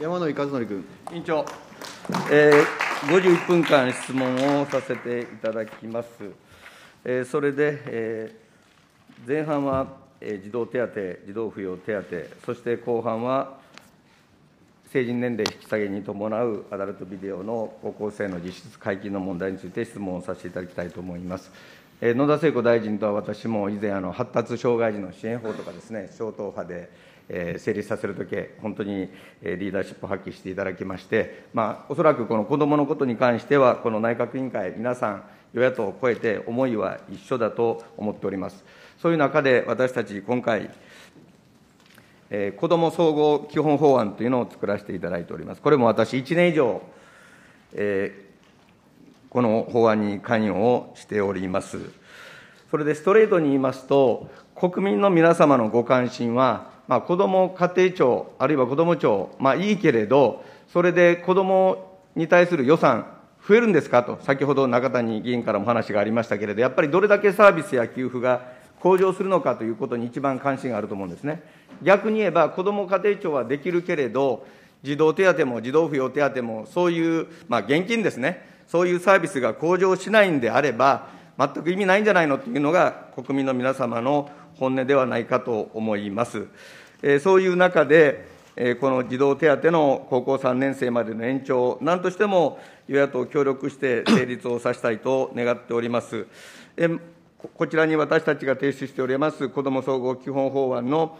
山野井和則君。委員長、えー、51分間質問をさせていただきます。えー、それで、えー、前半は、えー、児童手当、児童扶養手当、そして後半は成人年齢引き下げに伴うアダルトビデオの高校生の実質解禁の問題について質問をさせていただきたいと思います。えー、野田聖子大臣とは私も以前あの、発達障害児の支援法とかですね、超党派で、成立させるだけ、本当にリーダーシップを発揮していただきまして、まあ、おそらくこの子どものことに関しては、この内閣委員会、皆さん、与野党を超えて思いは一緒だと思っております。そういう中で私たち今回、え子ども総合基本法案というのを作らせていただいております。これも私1年以上、えこの法案に関与をしております。それでストレートに言いますと、国民の皆様のご関心は、まあ、子ども家庭庁、あるいは子ども庁、まあ、いいけれど、それで子どもに対する予算、増えるんですかと、先ほど中谷議員からも話がありましたけれど、やっぱりどれだけサービスや給付が向上するのかということに一番関心があると思うんですね。逆に言えば、子ども家庭庁はできるけれど、児童手当も児童扶養手当も、そういう、まあ、現金ですね、そういうサービスが向上しないんであれば、全く意味ないんじゃないのというのが、国民の皆様の本音ではないかと思います。そういう中で、この児童手当の高校3年生までの延長、なんとしても与野党協力して成立をさせたいと願っております。こちらに私たちが提出しております子ども総合基本法案の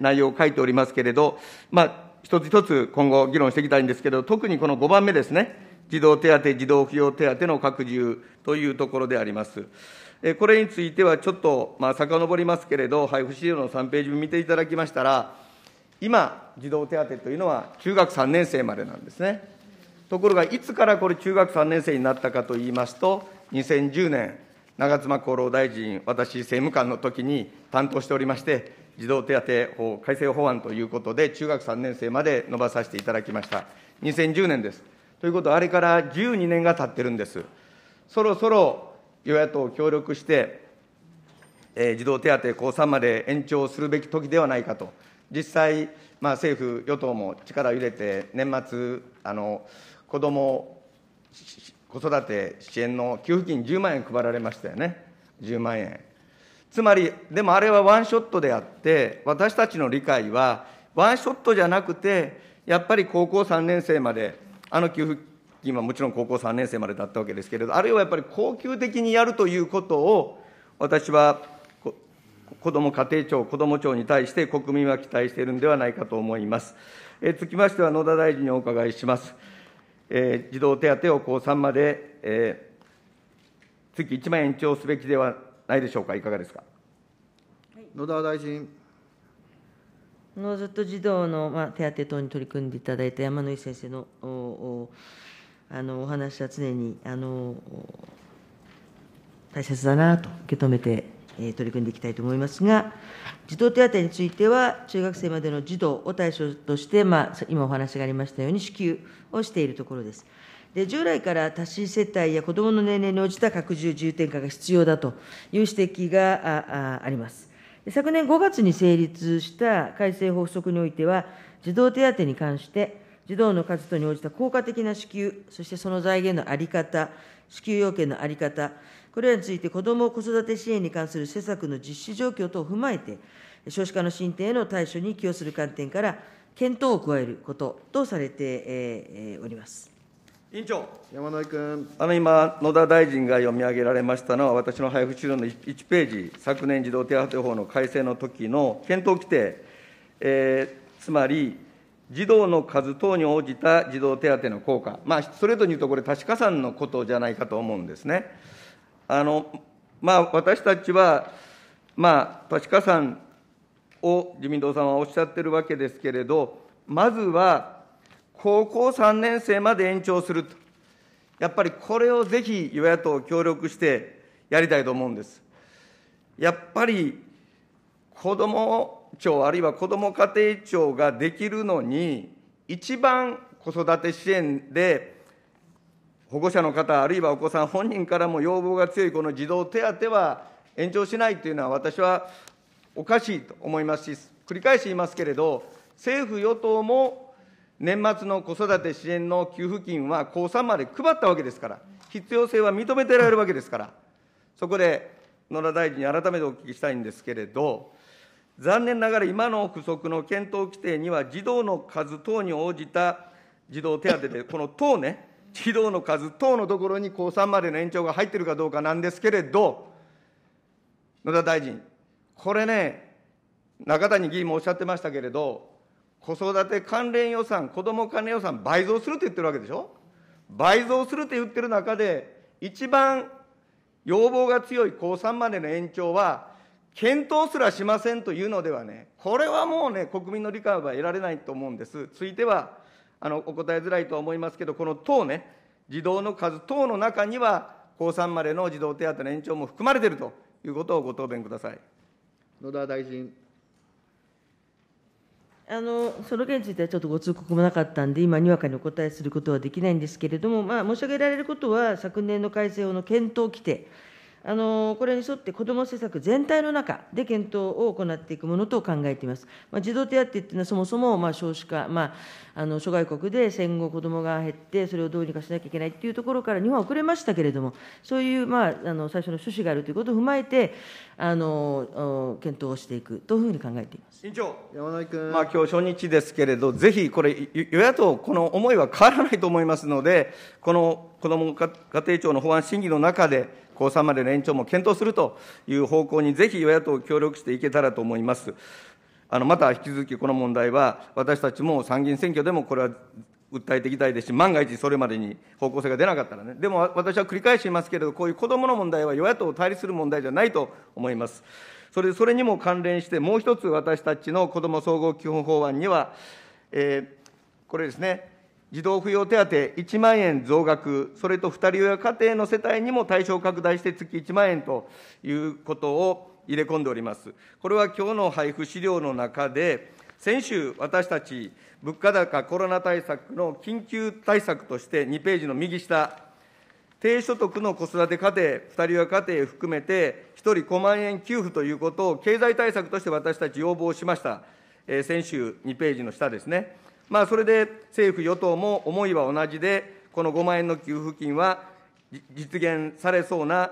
内容を書いておりますけれど、まあ、一つ一つ今後、議論していきたいんですけど、特にこの5番目ですね、児童手当、児童扶養手当の拡充というところであります。これについてはちょっと、まあ、遡りますけれど、配布資料の3ページ見ていただきましたら、今、児童手当というのは中学3年生までなんですね。ところが、いつからこれ、中学3年生になったかといいますと、2010年、長妻厚労大臣、私、政務官の時に担当しておりまして、児童手当法改正法案ということで、中学3年生まで延ばさせていただきました。2010年です。ということは、あれから12年が経ってるんです。そろそろ与野党協力して、えー、児童手当降参まで延長するべき時ではないかと、実際、まあ、政府・与党も力を入れて、年末、あの子ども子育て支援の給付金10万円配られましたよね、10万円。つまり、でもあれはワンショットであって、私たちの理解は、ワンショットじゃなくて、やっぱり高校3年生まで、あの給付今もちろん高校3年生までだったわけですけれど、あるいはやっぱり恒久的にやるということを、私は子ども家庭庁、子ども庁に対して国民は期待しているんではないかと思います。えつきましては野田大臣にお伺いします。えー、児童手当を高3まで、えー、月1万円延長すべきではないでしょうか、いかがですか。野田大臣。ずっと児童の、まあ、手当等に取り組んでいただいた山野井先生のおおあのお話は常にあの大切だなと受け止めて、え取り組んでいきたいと思いますが、児童手当については、中学生までの児童を対象として、まあ、今お話がありましたように、支給をしているところです。で従来から多子世帯や子どもの年齢に応じた拡充重点化が必要だという指摘がああります。昨年5月に成立した改正法則においては、児童手当に関して、児童の活動に応じた効果的な支給、そしてその財源の在り方、支給要件の在り方、これらについて子ども・子育て支援に関する施策の実施状況等を踏まえて、少子化の進展への対処に寄与する観点から、検討を加えることとされております。委員長山井君あの今、野田大臣が読み上げられましたのは、私の配布資料の1ページ、昨年児童手当法の改正の時の検討規定、えー、つまり、児童の数等に応じた児童手当の効果、まあ、ストレートに言うと、これ、確かさんのことじゃないかと思うんですね。あのまあ、私たちは、まあ、確かさんを自民党さんはおっしゃってるわけですけれど、まずは高校3年生まで延長すると、やっぱりこれをぜひ与野党協力してやりたいと思うんです。やっぱり子供庁あるいはこども家庭庁ができるのに、一番子育て支援で保護者の方、あるいはお子さん本人からも要望が強いこの児童手当は延長しないというのは、私はおかしいと思いますし、繰り返し言いますけれど、政府・与党も年末の子育て支援の給付金は高3まで配ったわけですから、必要性は認めてられるわけですから、そこで野田大臣に改めてお聞きしたいんですけれど、残念ながら今の付則の検討規定には、児童の数等に応じた児童手当で、この等ね、児童の数等のところに高3までの延長が入っているかどうかなんですけれど、野田大臣、これね、中谷議員もおっしゃってましたけれど、子育て関連予算、子ども関連予算倍増すると言ってるわけでしょ。倍増すると言ってる中で、一番要望が強い高3までの延長は、検討すらしませんというのではね、これはもうね、国民の理解は得られないと思うんです。ついては、あのお答えづらいとは思いますけど、この党ね、児童の数等の中には、高3までの児童手当の延長も含まれているということをご答弁ください。野田大臣。あのその件についてはちょっとご通告もなかったんで、今、にわかにお答えすることはできないんですけれども、まあ、申し上げられることは、昨年の改正法の検討規定。これに沿って子ども政策全体の中で検討を行っていくものと考えています。児童手当っていうのはそもそもまあ少子化、まあ、あの諸外国で戦後子どもが減って、それをどうにかしなきゃいけないっていうところから日本は遅れましたけれども、そういう、まあ、あの最初の趣旨があるということを踏まえて、あの検討をしていくというふうに考えています委員長、山田君。まあ今日初日ですけれど、ぜひこれ、与野党、この思いは変わらないと思いますので、このこども家庭庁の法案審議の中で、高3までの延長も検討するという方向に、ぜひ与野党協力していけたらと思います。あのまた引き続きこの問題は、私たちも参議院選挙でもこれは訴えていきたいですし、万が一それまでに方向性が出なかったらね、でも私は繰り返しますけれど、こういう子どもの問題は与野党を対立する問題じゃないと思います。それそれにも関連して、もう一つ私たちの子ども総合基本法案には、えー、これですね、児童扶養手当1万円増額、それと2人親家庭の世帯にも対象拡大して月1万円ということを入れ込んでおります。これは今日の配布資料の中で、先週、私たち、物価高コロナ対策の緊急対策として、2ページの右下、低所得の子育て家庭、2人親家庭含めて、1人5万円給付ということを経済対策として私たち要望しました。えー、先週、2ページの下ですね。まあ、それで政府・与党も思いは同じで、この5万円の給付金は実現されそうな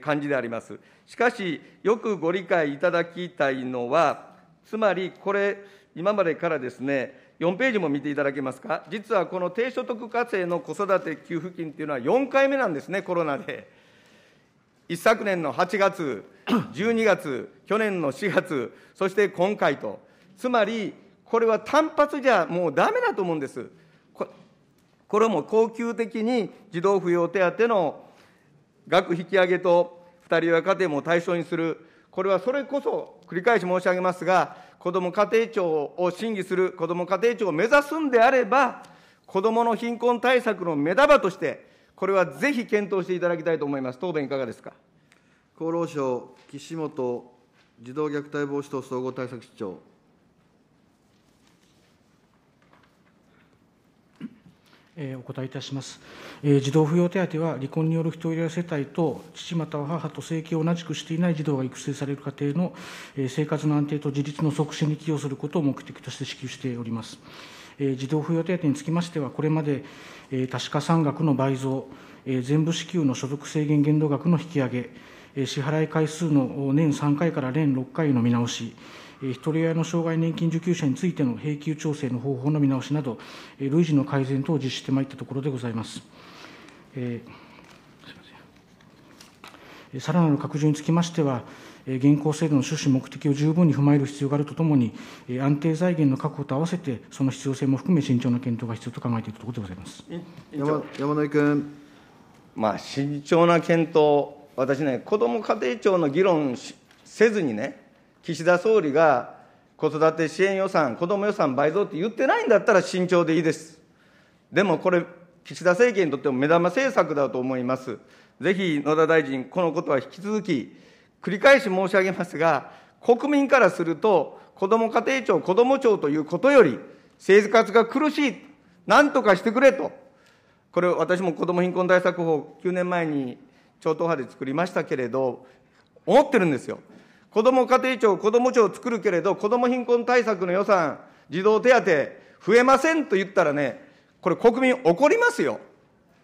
感じであります。しかし、よくご理解いただきたいのは、つまりこれ、今までからですね、4ページも見ていただけますか、実はこの低所得課税の子育て給付金というのは4回目なんですね、コロナで。一昨年の8月、12月、去年の4月、そして今回と、つまりこれは単発じゃもうだめだと思うんです。これも恒久的に児童扶養手当の額引き上げと、2人親家庭も対象にする、これはそれこそ繰り返し申し上げますが、子ども家庭庁を審議する、子ども家庭庁を目指すんであれば、子どもの貧困対策の目玉として、これはぜひ検討していただきたいと思います。答弁いかがですか厚労省、岸本児童虐待防止等総合対策室長。お答えいたします。児童扶養手当は、離婚によるひと親世帯と、父または母と生計を同じくしていない児童が育成される家庭の生活の安定と自立の促進に寄与することを目的として支給しております。児童扶養手当につきましては、これまで多子化算額の倍増、全部支給の所得制限限度額の引き上げ、支払い回数の年3回から年6回の見直し、ひとり親の障害年金受給者についての平給調整の方法の見直しなど、累次の改善等を実施してまいったところでございます。えー、さらなる拡充につきましては、現行制度の趣旨、目的を十分に踏まえる必要があるとともに、安定財源の確保と合わせて、その必要性も含め、慎重な検討が必要と考えているところでございます山山井君。まあ、慎重な検討、私ね、子ども家庭庁の議論せずにね、岸田総理が子育て支援予算、子ども予算倍増って言ってないんだったら慎重でいいです。でもこれ、岸田政権にとっても目玉政策だと思います。ぜひ野田大臣、このことは引き続き、繰り返し申し上げますが、国民からすると、子ども家庭庁、子ども庁ということより、生活が苦しい、なんとかしてくれと、これ、私も子ども貧困対策法、9年前に超党派で作りましたけれど、思ってるんですよ。子ども家庭庁、子ども庁を作るけれど、子ども貧困対策の予算、児童手当、増えませんと言ったらね、これ、国民怒りますよ。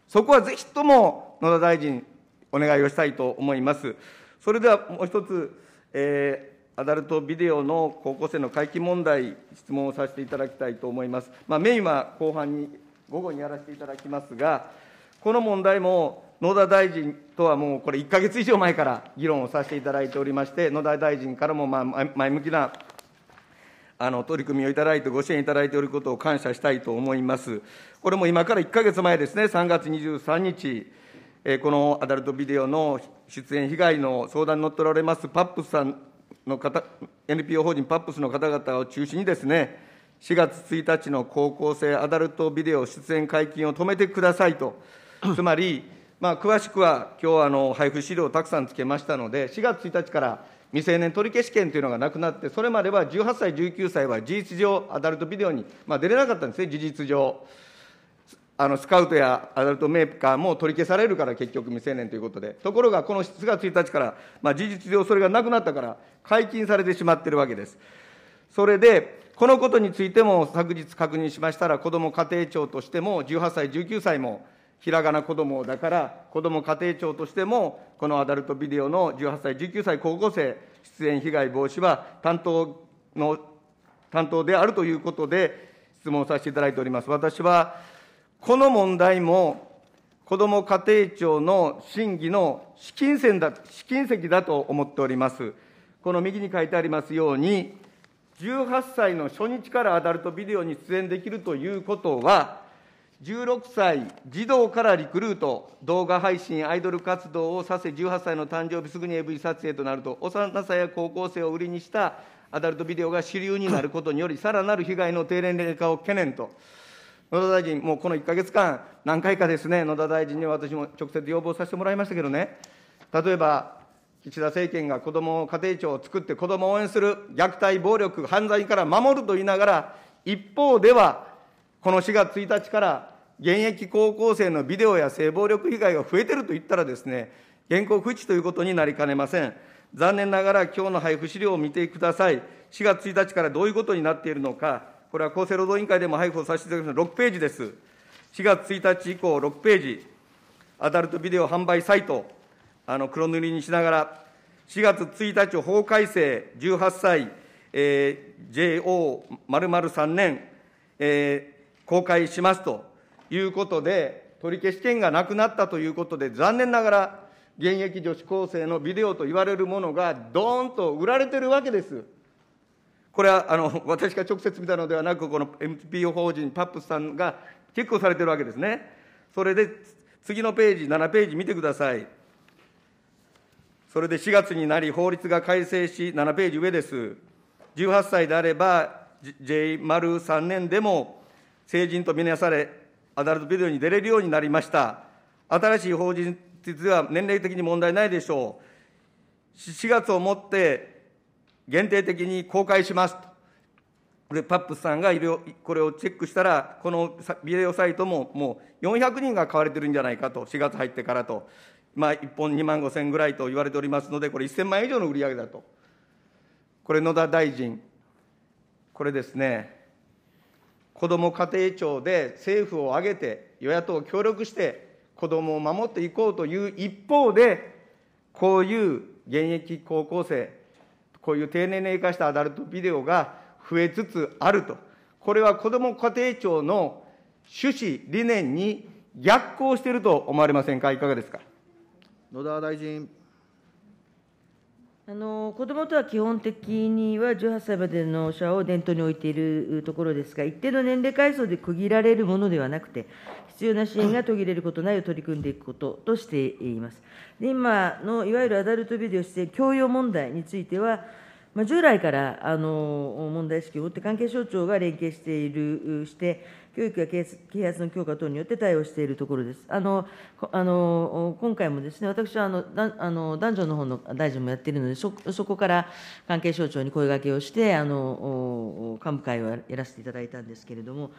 そこはぜひとも野田大臣、お願いをしたいと思います。それではもう一つ、えーアダルトビデオの高校生の回帰問題、質問をさせていただきたいと思います。まあ、メインは後半に、午後にやらせていただきますが、この問題も野田大臣とはもうこれ、1か月以上前から議論をさせていただいておりまして、野田大臣からもまあ前向きなあの取り組みをいただいて、ご支援いただいておることを感謝したいと思います。これも今から1か月前ですね、3月23日、えこのアダルトビデオの出演被害の相談に乗っておられますパップスさんの方、NPO 法人パップスの方々を中心にですね、4月1日の高校生アダルトビデオ出演解禁を止めてくださいと、つまり、まあ、詳しくは今日はあの配布資料をたくさんつけましたので、4月1日から未成年取消権というのがなくなって、それまでは18歳、19歳は事実上、アダルトビデオに、まあ、出れなかったんですね、事実上。あのスカウトやアダルトメーカーも取り消されるから、結局未成年ということで、ところがこの4月1日から、まあ、事実上それがなくなったから、解禁されてしまっているわけです。それで、このことについても昨日確認しましたら、子ども家庭庁としても、18歳、19歳も、ひらがな子供だから、子供家庭庁としても、このアダルトビデオの18歳、19歳、高校生出演被害防止は担当の、担当であるということで、質問させていただいております。私は、この問題も、子ども家庭庁の審議の試金石だ試金石だと思っております。この右に書いてありますように、18歳の初日からアダルトビデオに出演できるということは、16歳児童からリクルート、動画配信、アイドル活動をさせ、18歳の誕生日すぐに AV 撮影となると、幼さや高校生を売りにしたアダルトビデオが主流になることにより、さらなる被害の低年齢化を懸念と、野田大臣、もうこの1か月間、何回かですね、野田大臣に私も直接要望させてもらいましたけどね、例えば、岸田政権が子ども家庭庁を作って、子どもを応援する、虐待、暴力、犯罪から守ると言いながら、一方では、この4月1日から現役高校生のビデオや性暴力被害が増えてると言ったらですね、現行不知ということになりかねません。残念ながら今日の配布資料を見てください。4月1日からどういうことになっているのか、これは厚生労働委員会でも配布をさせていただきます6ページです。4月1日以降、6ページ、アダルトビデオ販売サイト、あの黒塗りにしながら、4月1日法改正18歳、えー、JO○○3 年、えー公開しますということで、取り消し権がなくなったということで、残念ながら、現役女子高生のビデオと言われるものが、どーんと売られてるわけです。これはあの私が直接見たのではなく、この MPO 法人、パップスさんが結構されてるわけですね。それで次のページ、7ページ見てください。それで4月になり、法律が改正し、7ページ上です。18歳であれば、J 丸3年でも、成人とみなされ、アダルトビデオに出れるようになりました。新しい法律では年齢的に問題ないでしょう。4月をもって限定的に公開しますこれ、パップスさんがこれをチェックしたら、このビデオサイトももう400人が買われてるんじゃないかと、4月入ってからと、まあ、1本2万5千ぐらいと言われておりますので、これ、1000万円以上の売り上げだと。これ、野田大臣、これですね。子ども家庭庁で政府を挙げて、与野党協力して、子どもを守っていこうという一方で、こういう現役高校生、こういう低年齢化したアダルトビデオが増えつつあると、これは子ども家庭庁の趣旨、理念に逆行していると思われませんか、いかがですか。野田大臣。あの子どもとは基本的には18歳までの者を念頭に置いているところですが、一定の年齢階層で区切られるものではなくて、必要な支援が途切れることないを取り組んでいくこととしています。で今のいわゆるアダルトビデオ出演教養問題については、従来からあの問題意識を追って関係省庁が連携している、して、教育や啓発の強化等によって対応しているところです。あのあの今回もですね、私はあのだあの男女の方の大臣もやっているのでそ、そこから関係省庁に声がけをして、あの幹部会をやらせていただいたんですけれども、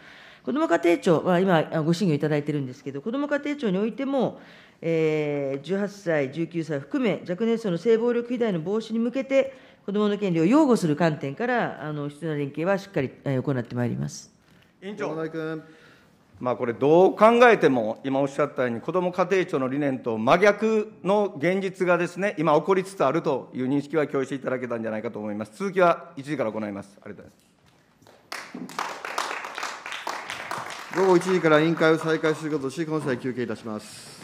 こども家庭庁は今、ご審議をいただいているんですけど、こども家庭庁においても、18歳、19歳含め、若年層の性暴力被害の防止に向けて、子どもの権利を擁護する観点から、あの必要な連携はしっかり行ってまいります委員長君。まあこれ、どう考えても、今おっしゃったように、子ども家庭庁の理念と真逆の現実がですね、今起こりつつあるという認識は共有していただけたんじゃないかと思います。続きは1時から行います。ありがとうございます午後1時から委員会を再開することとし、この際休憩いたします。